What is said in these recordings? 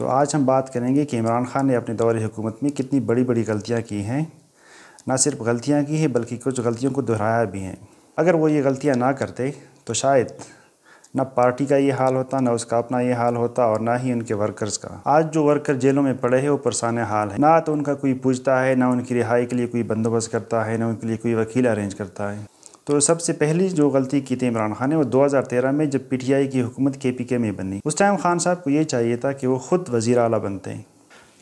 तो आज हम बात करेंगे कि इमरान खान ने अपने दौरे हुकूमत में कितनी बड़ी बड़ी गलतियाँ की हैं ना सिर्फ गलतियाँ की हैं बल्कि कुछ गलतियों को दोहराया भी हैं अगर वो ये गलतियाँ ना करते तो शायद ना पार्टी का ये हाल होता ना उसका अपना ये हाल होता और ना ही उनके वर्कर्स का आज जो वर्कर जेलों में पड़े हैं वो परेशान हाल है ना तो उनका कोई पूछता है ना उनकी रिहाई के लिए कोई बंदोबस्त करता है ना उनके लिए कोई वकील अरेंज करता है तो सबसे पहली जो गलती की थी इमरान खान ने वो 2013 में जब पीटीआई की हुकूमत के में बनी उस टाइम खान साहब को ये चाहिए था कि वो ख़ुद वज़ी अला बनते हैं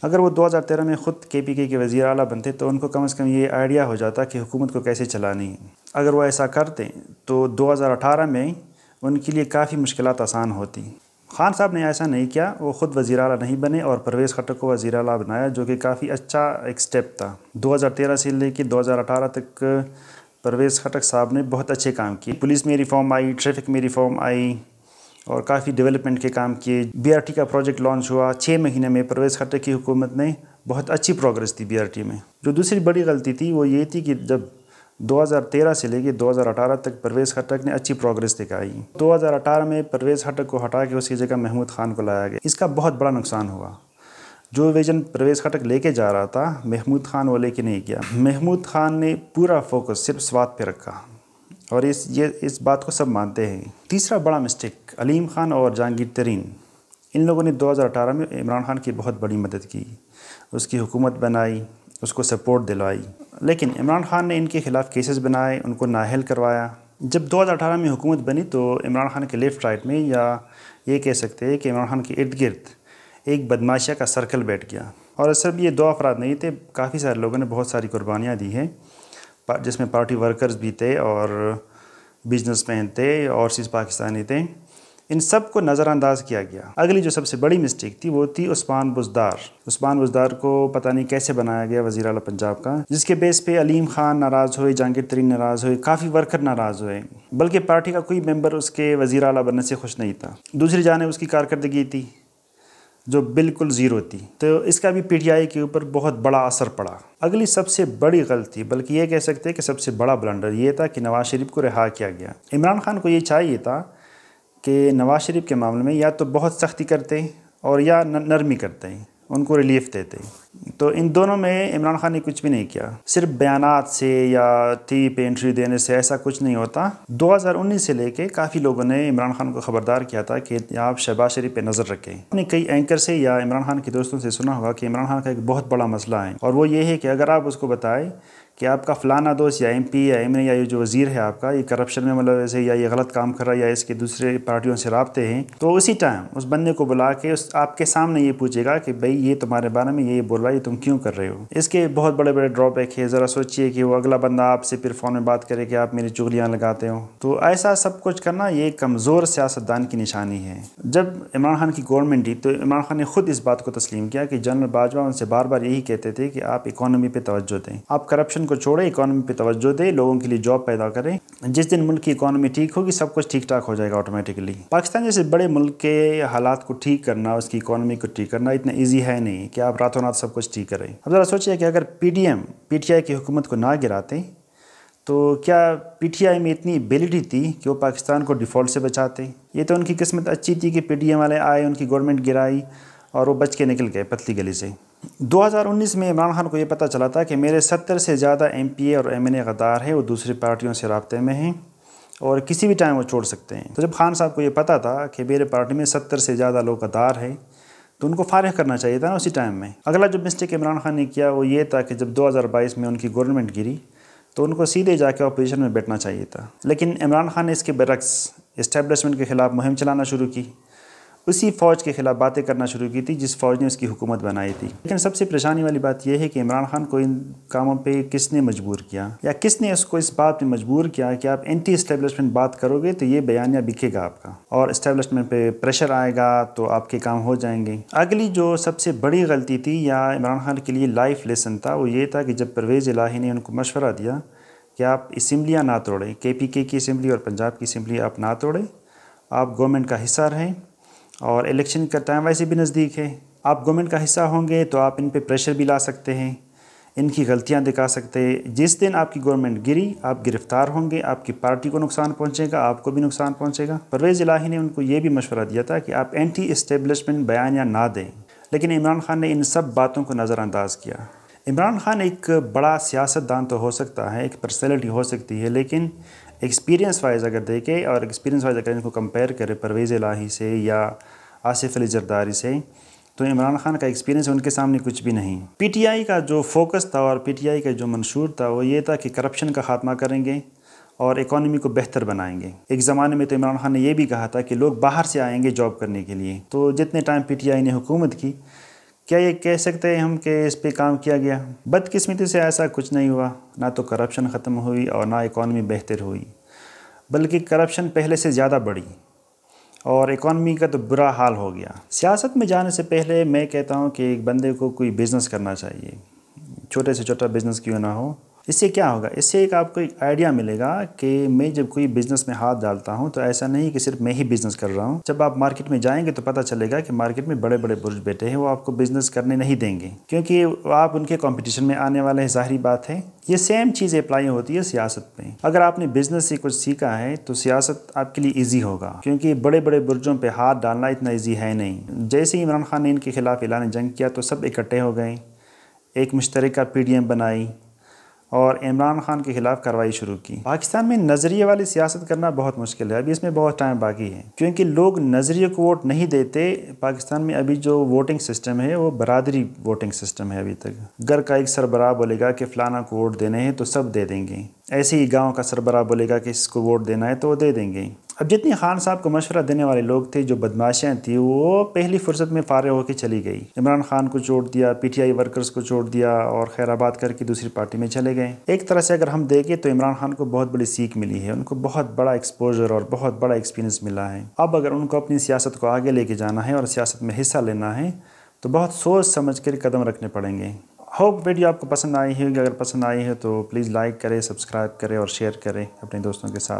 अगर वो 2013 में ख़ुद के पी के, के वज़ी अला बनते तो उनको कम से कम ये आइडिया हो जाता कि हुकूमत को कैसे चलानी है अगर वो ऐसा करते तो 2018 में उनके लिए काफ़ी मुश्किल आसान होती खान साहब ने ऐसा नहीं किया वो ख़ुद वज़ी अला नहीं बने और परवेज़ खट्टर को वज़ी अला बनाया जो कि काफ़ी अच्छा एक स्टेप था 2013 से लेकर 2018 तक परवेज़ खटक साहब ने बहुत अच्छे काम किए पुलिस में रिफॉर्म आई ट्रैफिक में रिफॉर्म आई और काफ़ी डेवलपमेंट के काम किए बी का प्रोजेक्ट लॉन्च हुआ छः महीने में परवेज़ खटक की हुकूमत ने बहुत अच्छी प्रोग्रेस थी बी में जो दूसरी बड़ी गलती थी वो ये थी कि जब 2013 से लेके 2018 तक परवेज़ खटक ने अच्छी प्रोग्रेस दिखाई 2018 में परवेज़ खटक को हटा के उसकी जगह महमूद खान को लाया गया इसका बहुत बड़ा नुकसान हुआ जो विजन प्रवेश खटक लेके जा रहा था महमूद खान वो लेके नहीं किया महमूद खान ने पूरा फोकस सिर्फ स्वाद पे रखा और इस ये इस बात को सब मानते हैं तीसरा बड़ा मिस्टेक अलीम खान और जहांगीर तरीन इन लोगों ने 2018 में इमरान खान की बहुत बड़ी मदद की उसकी हुकूमत बनाई उसको सपोर्ट दिलवाई लेकिन इमरान खान ने इनके ख़िलाफ़ केसेस बनाए उनको नाहल करवाया जब 2018 में हुकूमत बनी तो इमरान खान के लेफ़्ट राइट में या ये कह सकते हैं कि इमरान खान के इर्द गिर्द एक बदमाशिया का सर्कल बैठ गया और सर ये दो अफराद नहीं थे काफ़ी सारे लोगों ने बहुत सारी कुर्बानियाँ दी हैं जिसमें पार्टी वर्कर्स भी थे और बिजनेसमैन थे और चीज पाकिस्तानी थे इन सब को नज़रअंदाज किया गया अगली जो सबसे बड़ी मिस्टेक थी वो थी उस्मान बुजदार उस्मान बुजदार को पता नहीं कैसे बनाया गया वज़ी अल पंजाब का जिसके बेस पे अलीम खान नाराज़ हुए जहांगीर तरीन नाराज़ हुए काफ़ी वर्कर नाराज़ हुए बल्कि पार्टी का कोई मेम्बर उसके वज़ी अल बनने से खुश नहीं था दूसरी जाने उसकी कारकर्दगी थी जो बिल्कुल ज़ीरो थी तो इसका भी पीटीआई के ऊपर बहुत बड़ा असर पड़ा अगली सबसे बड़ी गलती बल्कि ये कह सकते हैं कि सबसे बड़ा ब्लंडर ये था कि नवाज़ शरीफ को रिहा किया गया इमरान खान को ये चाहिए था कि नवाज़ शरीफ के मामले में या तो बहुत सख्ती करते और या नरमी करते उनको रिलीफ देते तो इन दोनों में इमरान खान ने कुछ भी नहीं किया सिर्फ बयान से या टी पे एंट्री देने से ऐसा कुछ नहीं होता 2019 से लेके काफ़ी लोगों ने इमरान खान को खबरदार किया था कि आप शहबाज शरीफ पे नज़र रखें अपने कई एंकर से या इमरान खान के दोस्तों से सुना होगा कि इमरान खान का एक बहुत बड़ा मसला है और वो ये है कि अगर आप उसको बताएं कि आपका फ़लाना दोस्त या एम पी या एम या ये जो वज़ीर है आपका ये करप्शन में मतलब ऐसे या ये गलत काम कर रहा है या इसके दूसरे पार्टियों से रबते हैं तो उसी टाइम उस बंदे को बुला के उस आपके सामने ये पूछेगा कि भाई ये तुम्हारे बारे में ये बोल रहा है ये तुम क्यों कर रहे हो इसके बहुत बड़े बड़े ड्रॉबैक है ज़रा सोचिए कि वो अगला बंदा आपसे फिर फ़ोन में बात करे कि आप मेरी चुगलियाँ लगाते हो तो ऐसा सब कुछ करना ये कमज़ोर सियासतदान की निशानी है जब इमरान खान की गवर्नमेंट दी तो इमरान खान ने खुद इस बात को तस्लीम किया कि जनरल बाजवा उनसे बार बार यही कहते थे कि आप इकोनॉमी पर तोज्जो दें आप करप्शन को छोड़ें इकानमी पर तोज्जो दें लोगों के लिए जॉब पैदा करें जिस दिन मुल्क की इकानमी ठीक होगी सब कुछ ठीक ठाक हो जाएगा ऑटोमेटिकली पाकिस्तान जैसे बड़े मुल्क के हालात को ठीक करना उसकी इकानमी को ठीक करना इतना ईजी है नहीं कि आप रातों रात सब कुछ ठीक करें अब ज़रा सोचिए कि अगर P D M P T I की हुकूमत को ना गिराते तो क्या पी टी आई में इतनी एबिलिटी थी कि वो पाकिस्तान को डिफ़ॉल्ट से बचाते ये तो उनकी किस्मत अच्छी थी कि पी एम वाले आए उनकी गवर्नमेंट गिराई और वो बच के निकल गए पतली गली से 2019 में इमरान खान को ये पता चला था कि मेरे 70 से ज़्यादा एम और एम एन गद्दार हैं वो दूसरी पार्टियों से रबते में हैं और किसी भी टाइम वो छोड़ सकते हैं तो जब खान साहब को ये पता था कि मेरे पार्टी में 70 से ज़्यादा लोग गद्दार हैं तो उनको फारग करना चाहिए था ना उसी टाइम में अगला जो मिस्टेक इमरान खान ने किया वो ये था कि जब बाईस में उनकी गवर्नमेंट गिरी तो उनको सीधे जाके अपोजिशन में बैठना चाहिए था लेकिन इमरान खान ने इसके बरक्स इस्टेब्लिशमेंट के ख़िलाफ़ मुहिम चलाना शुरू की उसी फ़ौज के खिलाफ बातें करना शुरू की थी जिस फ़ौज ने उसकी हुकूमत बनाई थी लेकिन सबसे परेशानी वाली बात यह है कि इमरान खान को इन कामों पर किसने मजबूर किया या किसने उसको इस बात पर मजबूर किया कि आप एंटी इस्टेब्लिशमेंट बात करोगे तो ये बयानिया बिकेगा आपका और इस्टेब्लिशमेंट पे प्रेशर आएगा तो आपके काम हो जाएंगे अगली जो सबसे बड़ी गलती थी या इमरान खान के लिए लाइफ लेसन था वो ये था कि जब परवेज़ इलाही ने उनको मशवरा दिया कि आप इसम्बलियाँ ना तोड़ें के पी के की इसम्बली और पंजाब की इसम्बली आप ना तोड़ें आप गवर्नमेंट का हिस्सा रहें और इलेक्शन का टाइम वैसे भी नज़दीक है आप गवर्नमेंट का हिस्सा होंगे तो आप इन पर प्रेशर भी ला सकते हैं इनकी गलतियां दिखा सकते हैं जिस दिन आपकी गवर्नमेंट गिरी आप गिरफ्तार होंगे आपकी पार्टी को नुकसान पहुंचेगा आपको भी नुकसान पहुंचेगा परवेज़ इलाही ने उनको ये भी मशवरा दिया था कि आप एंटी इस्टेब्लिशमेंट बयान या ना दें लेकिन इमरान खान ने इन सब बातों को नज़रअंदाज किया इमरान खान एक बड़ा सियासतदान तो हो सकता है एक पर्सनैलिटी हो सकती है लेकिन एक्सपीरियंस वाइज अगर देखें और एक्सपीरियंस वाइज अगर इनको कंपेयर करें परवेज़ लाही से या आसिफ अली जरदारी से तो इमरान खान का एक्सपीरियंस उनके सामने कुछ भी नहीं पीटीआई का जो फोकस था और पीटीआई का जो मंशूर था वो ये था कि करप्शन का खात्मा करेंगे और इकानमी को बेहतर बनाएंगे एक ज़माने में तो इमरान खान ने यह भी कहा था कि लोग बाहर से आएंगे जॉब करने के लिए तो जितने टाइम आई ने हुकूमत की क्या ये कह सकते हैं हम कि इस पे काम किया गया बदकिस्मती से ऐसा कुछ नहीं हुआ ना तो करप्शन ख़त्म हुई और ना इकॉनमी बेहतर हुई बल्कि करप्शन पहले से ज़्यादा बढ़ी और इकॉनमी का तो बुरा हाल हो गया सियासत में जाने से पहले मैं कहता हूँ कि एक बंदे को कोई बिज़नेस करना चाहिए छोटे से छोटा बिज़नेस क्यों ना हो इससे क्या होगा इससे एक आपको एक आइडिया मिलेगा कि मैं जब कोई बिजनेस में हाथ डालता हूँ तो ऐसा नहीं कि सिर्फ मैं ही बिजनेस कर रहा हूँ जब आप मार्केट में जाएंगे तो पता चलेगा कि मार्केट में बड़े बड़े बुर्ज बैठे हैं वो आपको बिजनेस करने नहीं देंगे क्योंकि आप उनके कॉम्पिटिशन में आने वाले हैं जाहरी बात है ये सेम चीज़ अप्लाई होती है सियासत में अगर आपने बिजनेस से कुछ सीखा है तो सियासत आपके लिए इजी होगा क्योंकि बड़े बड़े बुर्जों पे हाथ डालना इतना इजी है नहीं जैसे ही इमरान खान ने इनके खिलाफ ऐलान जंग किया तो सब इकट्ठे हो गए एक मुश्तरक पी डी एम बनाई और इमरान खान के खिलाफ कार्रवाई शुरू की पाकिस्तान में नज़रिए वाली सियासत करना बहुत मुश्किल है अभी इसमें बहुत टाइम बाकी है क्योंकि लोग नज़रिए को वोट नहीं देते पाकिस्तान में अभी जो वोटिंग सिस्टम है वो बरदरी वोटिंग सिस्टम है अभी तक घर का एक सरबराह बोलेगा कि फ़लाना को वोट देने हैं तो सब दे देंगे ऐसे ही गांव का सरबरा बोलेगा कि इसको वोट देना है तो वो दे देंगे अब जितनी खान साहब को मशवरा देने वाले लोग थे जो बदमाशें थी वो पहली फुर्सत में फारे होकर चली गई इमरान खान को छोड़ दिया पीटीआई वर्कर्स को छोड़ दिया और खैराबाद करके दूसरी पार्टी में चले गए एक तरह से अगर हम देखें तो इमरान खान को बहुत बड़ी सीख मिली है उनको बहुत बड़ा एक्सपोजर और बहुत बड़ा एक्सपीरियंस मिला है अब अगर उनको अपनी सियासत को आगे लेके जाना है और सियासत में हिस्सा लेना है तो बहुत सोच समझ कर कदम रखने पड़ेंगे होप वीडियो आपको पसंद आई है अगर पसंद आई है तो प्लीज़ लाइक करें सब्सक्राइब करें और शेयर करें अपने दोस्तों के साथ